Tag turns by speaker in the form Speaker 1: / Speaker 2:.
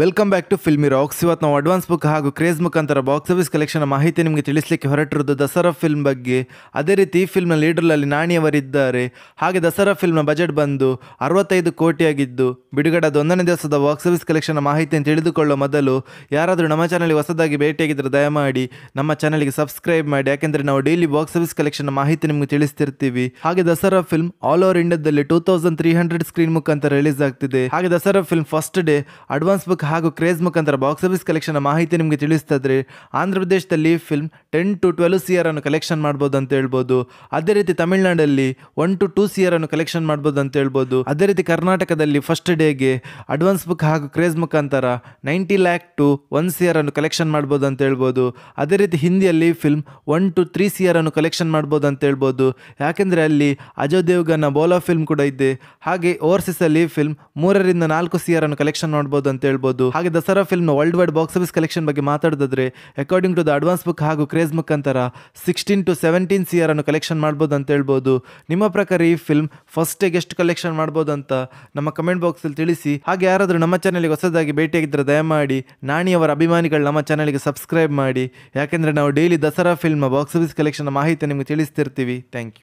Speaker 1: welcome back to filmy rocks ಇವತ್ತು ನಾವು advance book ಹಾಗೂ ಕ್ರೇಜ್ ಮುಖಾಂತರ ಬಾಕ್ಸ್ ಆಫೀಸ್ ಕಲೆಕ್ಷನ್ ಮಾಹಿತಿ ನಿಮಗೆ ತಿಳಿಸಲಿಕ್ಕೆ ಹೊರಟಿರೋದು ದಸರಾ ಫಿಲ್ಮ್ ಬಗ್ಗೆ ಅದೇ ರೀತಿ ಈ ಫಿಲ್ಮ್ನ ಲೀಡರ್ಲಲ್ಲಿ ನಾಣಿಯವರಿದ್ದಾರೆ ಹಾಗೆ ದಸರಾ ಫಿಲ್ಮ್ನ ಬಜೆಟ್ ಬಂದು ಅರವತ್ತೈದು ಕೋಟಿಯಾಗಿದ್ದು ಬಿಡುಗಡೆದ ಒಂದನೇ ದಿವಸದ ಬಾಕ್ಸ್ ಆಫೀಸ್ ಕಲೆಕ್ಷನ್ ಮಾಹಿತಿಯನ್ನು ತಿಳಿದುಕೊಳ್ಳುವ ಮೊದಲು ಯಾರಾದರೂ ನಮ್ಮ ಚಾನಲ್ಗೆ ಹೊಸದಾಗಿ ಭೇಟಿಯಾಗಿದ್ದರೆ ದಯಮಾಡಿ ನಮ್ಮ ಚಾನಲ್ಗೆ ಸಬ್ಸ್ಕ್ರೈಬ್ ಮಾಡಿ ಯಾಕೆಂದರೆ ನಾವು ಡೈಲಿ ಬಾಕ್ಸ್ ಆಫೀಸ್ ಕಲೆಕ್ಷನ್ ಮಾಹಿತಿ ನಿಮಗೆ ತಿಳಿಸ್ತಿರ್ತೀವಿ ಹಾಗೆ ದಸರಾ ಫಿಲ್ಮ್ ಆಲ್ ಓವರ್ ಇಂಡಿಯಾದಲ್ಲಿ two thousand three hundred screen ಮುಖಾಂತರ ರಿಲೀಸ್ ಆಗ್ತಿದೆ ಹಾಗೆ Dasara film first day advance book ಹಾಗೂ ಕ್ರೇಜ್ ಮುಖಾಂತರ ಬಾಕ್ಸ್ ಆಫೀಸ್ ಕಲೆಕ್ಷನ್ ಮಾಹಿತಿ ನಿಮಗೆ ತಿಳಿಸ್ತಾ ಇದ್ರೆ ಆಂಧ್ರ ಪ್ರದೇಶದಲ್ಲಿ film ten to twelve C R ಅನ್ನು ಕಲೆಕ್ಷನ್ ಮಾಡ್ಬೋದು ಅಂತ ಹೇಳ್ಬೋದು ಅದೇ ರೀತಿ ತಮಿಳುನಾಡಲ್ಲಿ one to two C R ಅನ್ನು ಕಲೆಕ್ಷನ್ ಮಾಡ್ಬೋದು ಅಂತ ಹೇಳ್ಬೋದು ಅದೇ ರೀತಿ ಕರ್ನಾಟಕದಲ್ಲಿ ಫಸ್ಟ್ ಡೇಗೆ ಅಡ್ವಾನ್ಸ್ ಬುಕ್ ಹಾಗೂ ಕ್ರೇಜ್ ಮುಖಾಂತರ ninety lakh to one C R ಅನ್ನು ಕಲೆಕ್ಷನ್ ಮಾಡ್ಬೋದು ಅಂತ ಹೇಳ್ಬೋದು ಅದೇ ರೀತಿ ಹಿಂದಿಯಲ್ಲಿ film one to three C R ಅನ್ನು ಕಲೆಕ್ಷನ್ ಮಾಡ್ಬೋದು ಅಂತ ಹೇಳ್ಬೋದು ಯಾಕೆಂದರೆ ಅಲ್ಲಿ ಅಜಯ್ ದೇವ್ಗನ್ನ ಬೋಲಾ ಫಿಲ್ಮ್ ಕೂಡ ಇದೆ ಹಾಗೆ ಓವರ್ಸೀಸಲ್ಲಿ ಫಿಲ್ಮ್ ಮೂರರಿಂದ ನಾಲ್ಕು ಸಿ ಆರ್ ಅನ್ನು ಕಲೆಕ್ಷನ್ ಮಾಡ್ಬೋದು ಅಂತ ಹೇಳ್ಬೋದು ಹಾಗೆ Dasara film worldwide box office collection ಬಗ್ಗೆ ಮಾತಾಡೋದಾದ್ರೆ according to the advance book ಹಾಗೂ ಕ್ರೇಜ್ ಮುಖಾಂತರ ಸಿಕ್ಸ್ಟೀನ್ ಟು ಸೆವೆಂಟೀನ್ ಸಿ ಅನ್ನು ಕಲೆಕ್ಷನ್ ಮಾಡ್ಬೋದು ಅಂತ ಹೇಳ್ಬೋದು ನಿಮ್ಮ ಪ್ರಕಾರ ಈ ಫಿಲ್ಮ್ ಫಸ್ಟಿಗೆ ಎಷ್ಟು ಕಲೆಕ್ಷನ್ ಮಾಡ್ಬೋದು ಅಂತ ನಮ್ಮ ಕಮೆಂಟ್ ಬಾಕ್ಸ್ ಅಲ್ಲಿ ತಿಳಿಸಿ ಹಾಗೆ ಯಾರಾದರೂ ನಮ್ಮ ಚಾನಲ್ಗೆ ಹೊಸದಾಗಿ ಭೇಟಿಯಾಗಿದ್ದರೆ ದಯಮಾಡಿ ನಾಣಿಯವರ ಅಭಿಮಾನಿಗಳು ನಮ್ಮ ಚಾನಲ್ಗೆ ಸಬ್ಸ್ಕ್ರೈಬ್ ಮಾಡಿ ಯಾಕೆಂದ್ರೆ ನಾವು daily Dasara film box office collection ಮಾಹಿತಿ ನಿಮಗೆ ತಿಳಿಸ್ತಿರ್ತೀವಿ ಥ್ಯಾಂಕ್ ಯು